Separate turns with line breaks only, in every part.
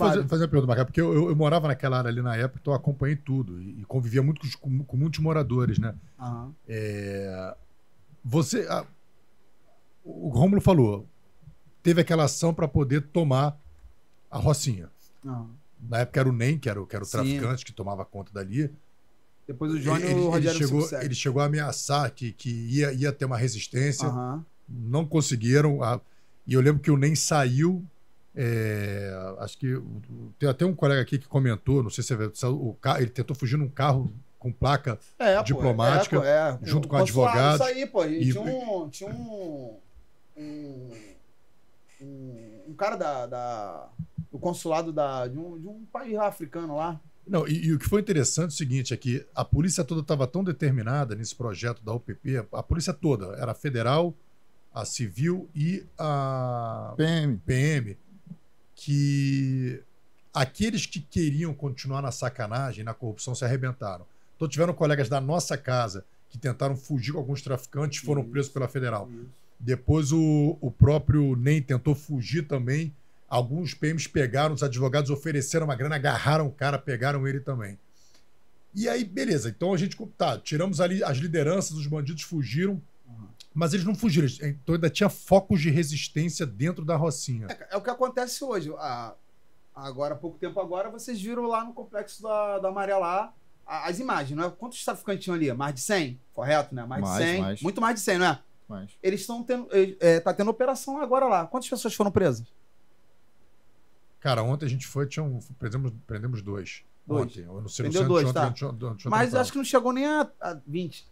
Fazer,
fazer uma pergunta, Marcelo, porque eu, eu, eu, morava naquela área ali na época, então eu acompanhei tudo e, e convivia muito com, com, muitos moradores, né? Uhum. É, você. A, o Rômulo falou, teve aquela ação para poder tomar a Rocinha. Uhum. Na época era o NEM, que era, que era o traficante Sim. que tomava conta dali. Depois o Jônio ele, ele chegou, ele chegou a ameaçar que, que ia, ia ter uma resistência. Uhum. Não conseguiram. A, e eu lembro que o NEM saiu é, acho que tem até um colega aqui que comentou, não sei se, é, se é o carro, ele tentou fugir num carro com placa é, é diplomática é, é junto com advogados. Isso aí, pô. E, e tinha, um,
tinha um, um, um cara da, da, do consulado da, de, um, de um país africano lá.
Não, e, e, o que foi interessante é o seguinte, é que a polícia toda estava tão determinada nesse projeto da UPP, a, a polícia toda, era a federal, a civil e a PM. PM que aqueles que queriam continuar na sacanagem, na corrupção, se arrebentaram. Então tiveram colegas da nossa casa que tentaram fugir com alguns traficantes, foram isso, presos pela federal. Isso. Depois o, o próprio NEM tentou fugir também. Alguns PMs pegaram, os advogados ofereceram uma grana, agarraram o cara, pegaram ele também. E aí, beleza. Então a gente, tá, tiramos ali as lideranças, os bandidos fugiram, mas eles não fugiram. É, então ainda tinha focos de resistência dentro da Rocinha. É,
é o que acontece hoje. agora, há pouco tempo agora, vocês viram lá no complexo da, da Maré lá as imagens, não é? Quantos traficantes tinham ali? Mais de 100? Correto, né? Mais, mais de 100. Mais. Muito mais de 100, não é? Mais. Eles estão tendo. É, tá tendo operação agora lá. Quantas pessoas foram presas?
Cara, ontem a gente foi, tinham, prendemos, prendemos dois. Dois. Ontem, não sei, Prendeu centro, dois, ontem, tá. Ontem, ontem, Mas acho
que não chegou nem a, a 20.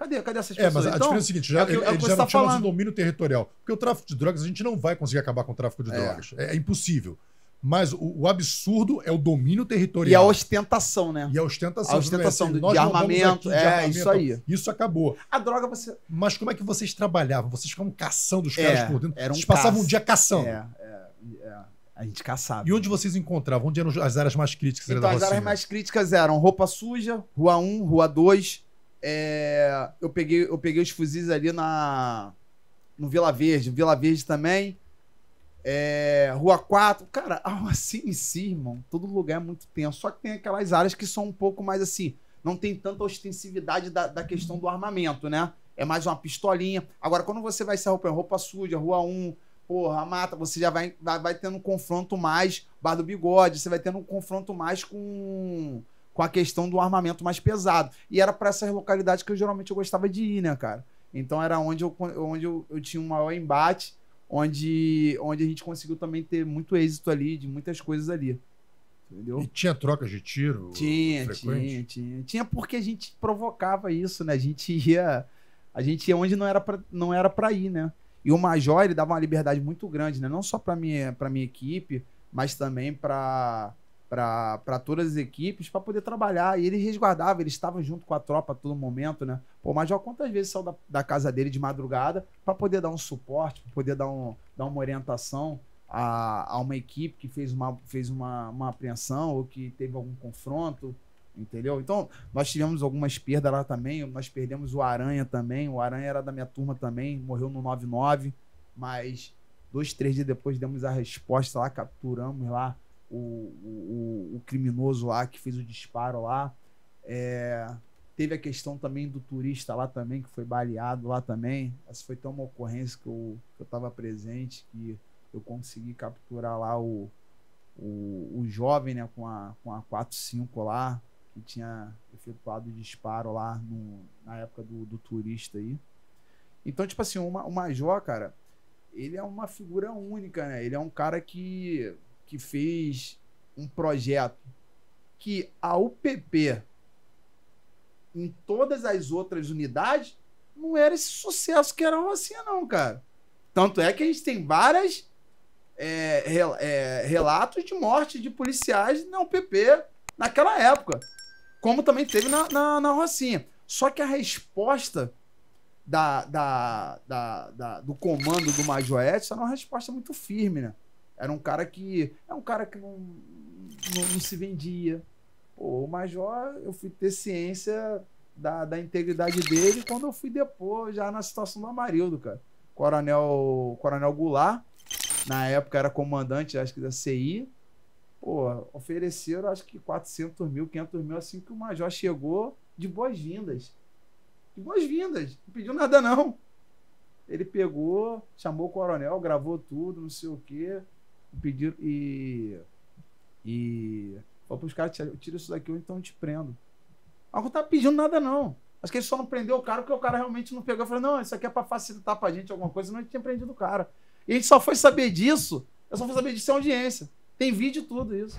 Cadê, cadê essas pessoas? É, mas a então, diferença é a seguinte, já, é que, é, é ele já tá não tá chama de domínio
territorial. Porque o tráfico de drogas, a gente não vai conseguir acabar com o tráfico de é. drogas. É, é impossível. Mas o, o, absurdo é o domínio territorial. E a ostentação, né? E a ostentação. A é ostentação é, assim, de, armamento. Aqui, de é, armamento, isso aí. Isso acabou. A droga você... Mas como é que vocês trabalhavam? Vocês ficavam caçando os caras por dentro? Era um vocês passavam caça. um dia caçando. É,
é, é.
A gente caçava. E onde vocês encontravam? Onde eram as áreas mais críticas? Então, as áreas
mais críticas eram Roupa Suja, Rua 1, Rua 2, é, eu, peguei, eu peguei os fuzis ali na no Vila Verde, Vila Verde também. É, Rua 4, cara, assim em si, irmão, todo lugar é muito tenso. Só que tem aquelas áreas que são um pouco mais assim, não tem tanta ostensividade da, da questão do armamento, né? É mais uma pistolinha. Agora, quando você vai se roupa, é roupa suja, Rua 1, porra, mata, você já vai, vai, vai tendo um confronto mais, Bar do Bigode, você vai tendo um confronto mais com com a questão do armamento mais pesado. E era para essas localidades que eu geralmente eu gostava de ir, né, cara? Então era onde eu, onde eu, eu tinha um maior embate, onde, onde a gente conseguiu também ter muito êxito ali, de muitas coisas ali. Entendeu? E
tinha trocas de tiro? Tinha, tinha,
tinha. Tinha porque a gente provocava isso, né? A gente ia. A gente ia onde não era para não era ir, né? E o Major, ele dava uma liberdade muito grande, né? Não só para minha, minha equipe, mas também para para todas as equipes para poder trabalhar. E ele resguardava, ele estava junto com a tropa a todo momento, né? Pô, mas já quantas vezes saiu da, da casa dele de madrugada para poder dar um suporte, para poder dar, um, dar uma orientação a, a uma equipe que fez, uma, fez uma, uma apreensão ou que teve algum confronto entendeu? Então, nós tivemos algumas perdas lá também, nós perdemos o Aranha também, o Aranha era da minha turma também, morreu no 99, mas dois, três dias depois demos a resposta lá, capturamos lá o, o, o criminoso lá que fez o disparo lá. É, teve a questão também do turista lá também, que foi baleado lá também. Essa foi tão uma ocorrência que eu, que eu tava presente que eu consegui capturar lá o, o, o jovem, né, com a, com a 45 lá, que tinha efetuado o disparo lá no, na época do, do turista aí. Então, tipo assim, o, o Major, cara, ele é uma figura única, né? Ele é um cara que que fez um projeto que a UPP, em todas as outras unidades, não era esse sucesso que era a assim, Rocinha, não, cara. Tanto é que a gente tem várias é, rel é, relatos de morte de policiais na UPP naquela época, como também teve na, na, na Rocinha. Só que a resposta da, da, da, da do comando do Major Edson era uma resposta muito firme, né? Era um cara que. É um cara que não, não, não, se vendia. Pô, o Major, eu fui ter ciência da, da integridade dele quando eu fui depor já na situação do Amarildo, cara. Coronel, Coronel Goulart, na época era comandante, acho que da CI. Pô, ofereceram acho que 400 mil, 500 mil, assim que o Major chegou de boas-vindas. De boas-vindas, não pediu nada não. Ele pegou, chamou o coronel, gravou tudo, não sei o quê pedir e. E. para os caras, tira isso daqui ou então te prendo. Mas não tá pedindo nada, não. Acho que ele só não prendeu o cara porque o cara realmente não pegou. falou não, isso aqui é para facilitar para a gente alguma coisa. Não tinha prendido o cara. E a gente só foi saber disso. Eu só fui saber disso em audiência. Tem vídeo tudo isso.